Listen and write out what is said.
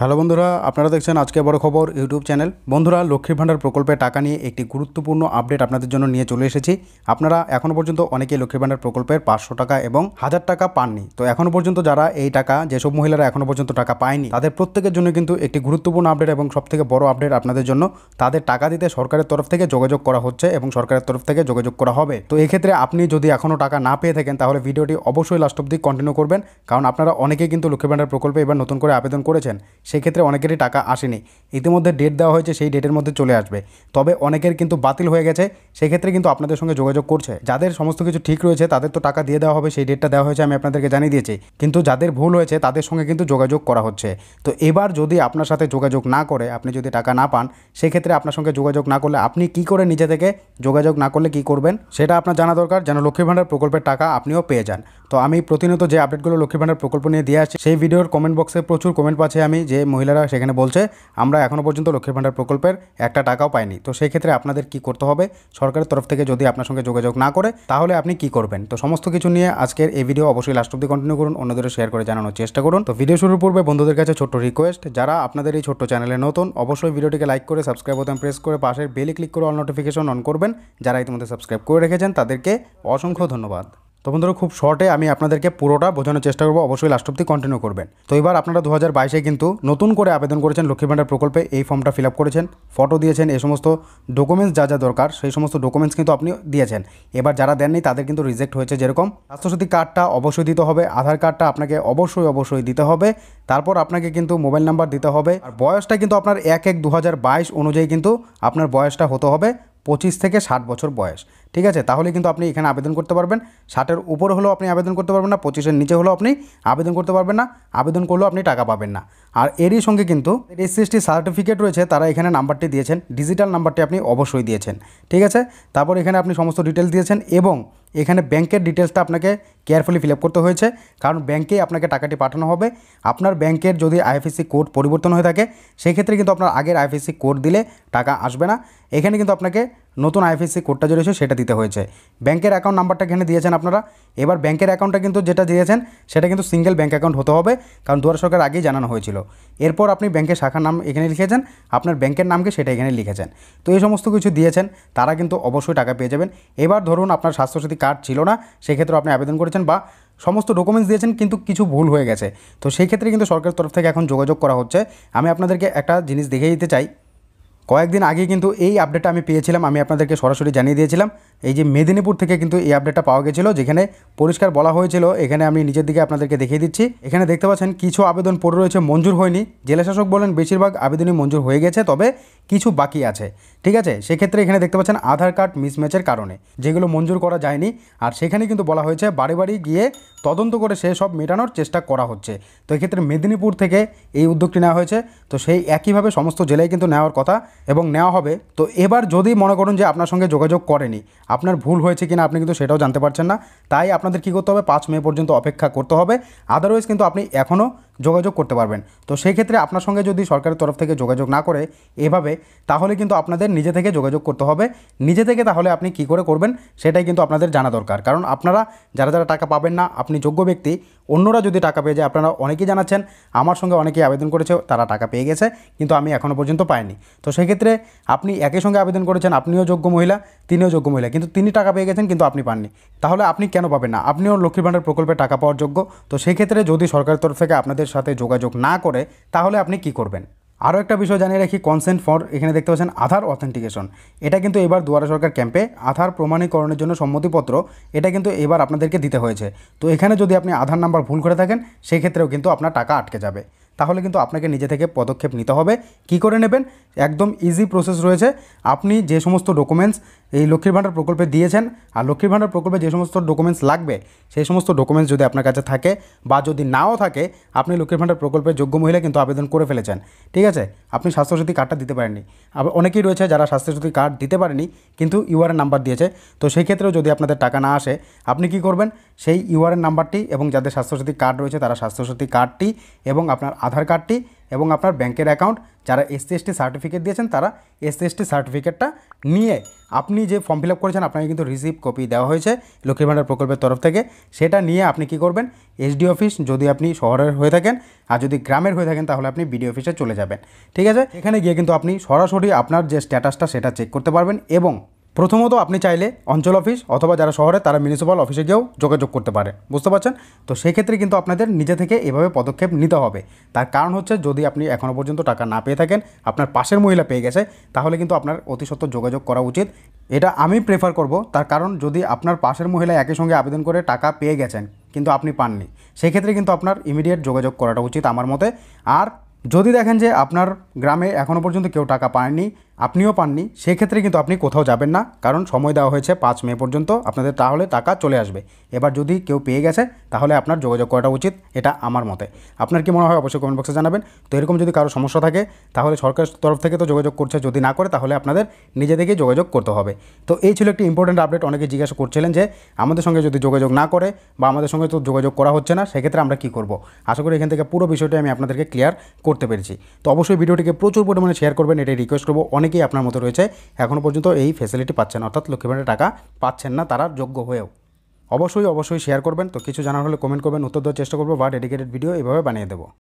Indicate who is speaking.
Speaker 1: hello বন্ধুরা আপনারা দেখছেন আজকে বড় খবর ইউটিউব চ্যানেল বন্ধুরা লক্ষ্মীর ভাণ্ডার প্রকল্পে টাকা নিয়ে একটি গুরুত্বপূর্ণ আপডেট আপনাদের জন্য নিয়ে চলে এসেছি আপনারা এখনও পর্যন্ত অনেকে লক্ষ্মীর ভাণ্ডার প্রকল্পের পাঁচশো টাকা এবং হাজার টাকা পাননি তো এখনও পর্যন্ত যারা এই টাকা যেসব মহিলারা এখনও পর্যন্ত টাকা পায়নি তাদের প্রত্যেকের জন্য কিন্তু একটি গুরুত্বপূর্ণ আপডেট এবং সবথেকে বড় আপডেট আপনাদের জন্য তাদের টাকা দিতে সরকারের তরফ থেকে যোগাযোগ করা হচ্ছে এবং সরকারের তরফ থেকে যোগাযোগ করা হবে তো এক্ষেত্রে আপনি যদি এখনও টাকা না পেয়ে থাকেন তাহলে ভিডিওটি অবশ্যই লাস্ট অব্দি কন্টিনিউ করবেন কারণ আপনারা অনেকেই কিন্তু লক্ষ্মীর ভাণ্ডার প্রকল্পে এবার নতুন করে আবেদন করেছেন সেক্ষেত্রে অনেকেরই টাকা আসেনি ইতিমধ্যে ডেট দেওয়া হয়েছে সেই ডেটের মধ্যে চলে আসবে তবে অনেকের কিন্তু বাতিল হয়ে গেছে সেক্ষেত্রে কিন্তু আপনাদের সঙ্গে যোগাযোগ করছে যাদের সমস্ত কিছু ঠিক রয়েছে তাদের তো টাকা দিয়ে দেওয়া হবে সেই ডেটটা দেওয়া হয়েছে আমি আপনাদেরকে জানিয়ে দিয়েছি কিন্তু যাদের ভুল হয়েছে তাদের সঙ্গে কিন্তু যোগাযোগ করা হচ্ছে তো এবার যদি আপনার সাথে যোগাযোগ না করে আপনি যদি টাকা না পান সেক্ষেত্রে আপনার সঙ্গে যোগাযোগ না করলে আপনি কি করে নিজে থেকে যোগাযোগ না করলে কি করবেন সেটা আপনার জানা দরকার যেন লক্ষ্মী ভাণ্ডার প্রকল্পের টাকা আপনিও পেয়ে যান তো আমি প্রতিনিয়ত যে আপডেটগুলো লক্ষ্মী ভাণ্ডার প্রকল্প নিয়ে দিয়ে আসছি সেই ভিডিওর কমেন্ট বক্সে প্রচুর কমেন্ট পাচ্ছি আমি যে যে মহিলারা সেখানে বলছে আমরা এখনও পর্যন্ত লক্ষ্মীর ভাণ্ডার প্রকল্পের একটা টাকাও পাইনি তো সেই ক্ষেত্রে আপনাদের কি করতে হবে সরকারের তরফ থেকে যদি আপনার সঙ্গে যোগাযোগ না করে তাহলে আপনি কি করবেন তো সমস্ত কিছু নিয়ে আজকের এই ভিডিও অবশ্যই লাস্ট অব্দি কন্টিনিউ করুন অন্যদেরও শেয়ার করে জানানোর চেষ্টা করুন তো ভিডিও শুরুর পূর্বে বন্ধুদের কাছে ছোট্ট রিকোয়েস্ট যারা আপনাদের এই ছোট্ট চ্যানেলে নতুন অবশ্যই ভিডিওটিকে লাইক করে সাবস্ক্রাইব বোতাম প্রেস করে পাশের বেলে ক্লিক করে অল নোটিফিকেশন অন করবেন যারা ইতিমধ্যে সাবস্ক্রাইব করে রেখেছেন তাদেরকে অসংখ্য ধন্যবাদ তো বন্ধুরা খুব শর্টে আমি আপনাদেরকে পুরোটা বোঝানোর চেষ্টা করবো অবশ্যই লাস্ট অব্দি কন্টিনিউ করবেন তো এবার আপনারা দু হাজার বাইশে কিন্তু নতুন করে আবেদন করেছেন লক্ষ্মী ভাণ্ডার প্রকল্পে এই ফর্মটা ফিল আপ করেছেন ফটো দিয়েছেন এই সমস্ত ডকুমেন্টস যা যা দরকার সেই সমস্ত ডকুমেন্টস কিন্তু আপনি দিয়েছেন এবার যারা দেননি তাদের কিন্তু রিজেক্ট হয়েছে যেরকম স্বাস্থ্যসাথী কার্ডটা অবশ্যই দিতে হবে আধার কার্ডটা আপনাকে অবশ্যই অবশ্যই দিতে হবে তারপর আপনাকে কিন্তু মোবাইল নাম্বার দিতে হবে আর বয়সটা কিন্তু আপনার এক এক দু অনুযায়ী কিন্তু আপনার বয়সটা হতে হবে পঁচিশ থেকে ষাট বছর বয়স ঠিক আছে তাহলে কিন্তু আপনি এখানে আবেদন করতে পারবেন ষাটের উপর হলেও আপনি আবেদন করতে পারবেন না পঁচিশের নিচে হলেও আপনি আবেদন করতে পারবেন না আবেদন করলেও আপনি টাকা পাবেন না আর এরই সঙ্গে কিন্তু এসসিএসটি সার্টিফিকেট রয়েছে তারা এখানে নাম্বারটি দিয়েছেন ডিজিটাল নাম্বারটি আপনি অবশ্যই দিয়েছেন ঠিক আছে তারপর এখানে আপনি সমস্ত ডিটেলস দিয়েছেন এবং এখানে ব্যাংকের ডিটেলসটা আপনাকে কেয়ারফুলি ফিল করতে হয়েছে কারণ ব্যাংকেই আপনাকে টাকাটি পাঠানো হবে আপনার ব্যাংকের যদি আইএফএসসি কোড পরিবর্তন হয়ে থাকে সেক্ষেত্রে কিন্তু আপনার আগের আইএফএসসি কোড দিলে টাকা আসবে না এখানে কিন্তু আপনাকে নতুন আইএফএসসি কোডটা যে সেটা দিতে হয়েছে ব্যাংকের অ্যাকাউন্ট নাম্বারটা এখানে দিয়েছেন আপনারা এবার ব্যাংকের অ্যাকাউন্টটা কিন্তু যেটা দিয়েছেন সেটা কিন্তু সিঙ্গেল ব্যাঙ্ক অ্যাকাউন্ট হতে হবে কারণ দুয়ার সরকার আগেই জানানো হয়েছিল এরপর আপনি ব্যাংকের শাখার নাম এখানে লিখেছেন আপনার ব্যাংকের নামকে সেটা এখানে লিখেছেন তো এই সমস্ত কিছু দিয়েছেন তারা কিন্তু অবশ্যই টাকা পেয়ে যাবেন এবার ধরুন আপনার স্বাস্থ্যসাথী কার্ড ছিল না সেক্ষেত্রে আপনি আবেদন করেছেন বা সমস্ত ডকুমেন্টস দিয়েছেন কিন্তু কিছু ভুল হয়ে গেছে তো সেই ক্ষেত্রে কিন্তু সরকারের তরফ থেকে এখন যোগাযোগ করা হচ্ছে আমি আপনাদেরকে একটা জিনিস দেখে দিতে চাই কয়েকদিন আগে কিন্তু এই আপডেটটা আমি পেয়েছিলাম আমি আপনাদেরকে সরাসরি জানিয়ে দিয়েছিলাম এই যে মেদিনীপুর থেকে কিন্তু এই আপডেটটা পাওয়া গেছিলো যেখানে পরিষ্কার বলা হয়েছিল এখানে আমি নিজের দিকে আপনাদেরকে দেখিয়ে দিচ্ছি এখানে দেখতে পাচ্ছেন কিছু আবেদন পড়ে রয়েছে মঞ্জুর হয়নি জেলাশাসক বলেন বেশিরভাগ আবেদনই মঞ্জুর হয়ে গেছে তবে কিছু বাকি আছে ঠিক আছে সেক্ষেত্রে এখানে দেখতে পাচ্ছেন আধার কার্ড মিসম্যাচের কারণে যেগুলো মঞ্জুর করা যায়নি আর সেখানে কিন্তু বলা হয়েছে বাড়ি বাড়ি গিয়ে তদন্ত করে সে সব মেটানোর চেষ্টা করা হচ্ছে তো এক্ষেত্রে মেদিনীপুর থেকে এই উদ্যোগটি নেওয়া হয়েছে তো সেই একইভাবে সমস্ত জেলায় কিন্তু নেওয়ার কথা এবং নেওয়া হবে তো এবার যদি মনে করুন যে আপনার সঙ্গে যোগাযোগ করেনি আপনার ভুল হয়েছে কিনা আপনি কিন্তু সেটাও জানতে পারছেন না তাই আপনাদের কী করতে হবে পাঁচ মে পর্যন্ত অপেক্ষা করতে হবে আদারওয়াইজ কিন্তু আপনি এখনও যোগাযোগ করতে পারবেন তো সেই ক্ষেত্রে আপনার সঙ্গে যদি সরকারের তরফ থেকে যোগাযোগ না করে এভাবে তাহলে কিন্তু আপনাদের নিজে থেকে যোগাযোগ করতে হবে নিজে থেকে তাহলে আপনি কি করে করবেন সেটাই কিন্তু আপনাদের জানা দরকার কারণ আপনারা যারা যারা টাকা পাবেন না আপনি যোগ্য ব্যক্তি অন্যরা যদি টাকা পেয়ে যায় আপনারা অনেকেই জানাচ্ছেন আমার সঙ্গে অনেকেই আবেদন করেছে তারা টাকা পেয়ে গেছে কিন্তু আমি এখনও পর্যন্ত পাইনি তো সেক্ষেত্রে আপনি একই সঙ্গে আবেদন করেছেন আপনিও যোগ্য মহিলা তিনিও যোগ্য মহিলা কিন্তু তিনি টাকা পেয়ে গেছেন কিন্তু আপনি পাননি তাহলে আপনি কেন পাবেন না আপনিও লক্ষ্মীর ভাণ্ডার প্রকল্পে টাকা পাওয়ার যোগ্য তো সেক্ষেত্রে যদি সরকারের তরফ থেকে আপনাদের সাথে যোগাযোগ না করে তাহলে আপনি কি করবেন আরও একটা বিষয় জানিয়ে রাখি কনসেন্ট ফর এখানে দেখতে পাচ্ছেন আধার অথেন্টিকেশন এটা কিন্তু এবার দুয়ারা সরকার ক্যাম্পে আধার প্রমাণীকরণের জন্য সম্মতিপত্র এটা কিন্তু এবার আপনাদেরকে দিতে হয়েছে তো এখানে যদি আপনি আধার নাম্বার ভুল করে থাকেন সেক্ষেত্রেও কিন্তু আপনার টাকা আটকে যাবে তাহলে কিন্তু আপনাকে নিজে থেকে পদক্ষেপ নিতে হবে কি করে নেবেন একদম ইজি প্রসেস রয়েছে আপনি যে সমস্ত ডকুমেন্টস এই লক্ষ্মীর ভাণ্ডার প্রকল্পে দিয়েছেন আর লক্ষ্মীর ভাণ্ডার প্রকল্পে যে সমস্ত ডকুমেন্টস লাগবে সেই সমস্ত ডকুমেন্টস যদি আপনার কাছে থাকে বা যদি নাও থাকে আপনি লক্ষ্মীর ভাণ্ডার প্রকল্পের যোগ্য মহিলা কিন্তু আবেদন করে ফেলেছেন ঠিক আছে আপনি স্বাস্থ্যসাথী কার্ডটা দিতে পারেননি আবার অনেকেই রয়েছে যারা স্বাস্থ্যসাথী কার্ড দিতে পারেনি কিন্তু ইউআরএন নাম্বার দিয়েছে তো সেই ক্ষেত্রেও যদি আপনাদের টাকা না আসে আপনি কি করবেন সেই ইউআরএন নাম্বারটি এবং যাদের স্বাস্থ্যসাথী কার্ড রয়েছে তারা স্বাস্থ্যসাথী কার্ডটি এবং আপনার আধার কার্ডটি এবং আপনার ব্যাংকের অ্যাকাউন্ট যারা এসসিএসটি সার্টিফিকেট দিয়েছেন তারা এসসিএসটি সার্টিফিকেটটা নিয়ে আপনি যে ফর্ম ফিল আপ করেছেন আপনাকে কিন্তু রিসিভ কপি দেওয়া হয়েছে লক্ষ্মীর ভাণ্ডার প্রকল্পের তরফ থেকে সেটা নিয়ে আপনি কি করবেন এসডি অফিস যদি আপনি শহরের হয়ে থাকেন আর যদি গ্রামের হয়ে থাকেন তাহলে আপনি বিডি অফিসে চলে যাবেন ঠিক আছে এখানে গিয়ে কিন্তু আপনি সরাসরি আপনার যে স্ট্যাটাসটা সেটা চেক করতে পারবেন এবং প্রথমত আপনি চাইলে অঞ্চল অফিস অথবা যারা শহরে তারা মিউনিসিপ্যাল অফিসে গিয়েও যোগাযোগ করতে পারে বুঝতে পারছেন তো সেক্ষেত্রে কিন্তু আপনাদের নিজে থেকে এভাবে পদক্ষেপ নিতে হবে তার কারণ হচ্ছে যদি আপনি এখনও পর্যন্ত টাকা না পেয়ে থাকেন আপনার পাশের মহিলা পেয়ে গেছে তাহলে কিন্তু আপনার অতি সত্ত্বর যোগাযোগ করা উচিত এটা আমি প্রেফার করব তার কারণ যদি আপনার পাশের মহিলা একই সঙ্গে আবেদন করে টাকা পেয়ে গেছেন কিন্তু আপনি পাননি সেক্ষেত্রে কিন্তু আপনার ইমিডিয়েট যোগাযোগ করাটা উচিত আমার মতে আর যদি দেখেন যে আপনার গ্রামে এখনও পর্যন্ত কেউ টাকা পায়নি আপনিও পাননি সেক্ষেত্রে কিন্তু আপনি কোথাও যাবেন না কারণ সময় দেওয়া হয়েছে পাঁচ মে পর্যন্ত আপনাদের তাহলে টাকা চলে আসবে এবার যদি কেউ পেয়ে গেছে তাহলে আপনার যোগাযোগ করাটা উচিত এটা আমার মতে আপনার কি মনে হয় অবশ্যই কমেন্ট বক্সে জানাবেন তো এরকম যদি কারো সমস্যা থাকে তাহলে সরকারের তরফ থেকে তো যোগাযোগ করছে যদি না করে তাহলে আপনাদের নিজে থেকেই যোগাযোগ করতে হবে তো এই ছিল একটি ইম্পর্ট্যান্ট আপডেট অনেকে জিজ্ঞাসা করছিলেন যে আমাদের সঙ্গে যদি যোগাযোগ না করে বা আমাদের সঙ্গে তো যোগাযোগ করা হচ্ছে না সেক্ষেত্রে আমরা কি করব আশা করি এখান থেকে পুরো বিষয়টি আমি আপনাদেরকে ক্লিয়ার করতে পেরেছি তো অবশ্যই ভিডিওটিকে প্রচুর পরিমাণে শেয়ার করবেন এটাই রিকোয়েস্ট করবো অনেক অনেকেই আপনার মতো রয়েছে এখনও পর্যন্ত এই ফেসিলিটি পাচ্ছেন অর্থাৎ লক্ষ্মী টাকা পাচ্ছেন না তারা যোগ্য হয়েও অবশ্যই অবশ্যই শেয়ার করবেন তো কিছু জানার হলে কমেন্ট করবেন উত্তর দেওয়ার চেষ্টা করবো বা ডেডিকেটেড ভিডিও এভাবে বানিয়ে দেবো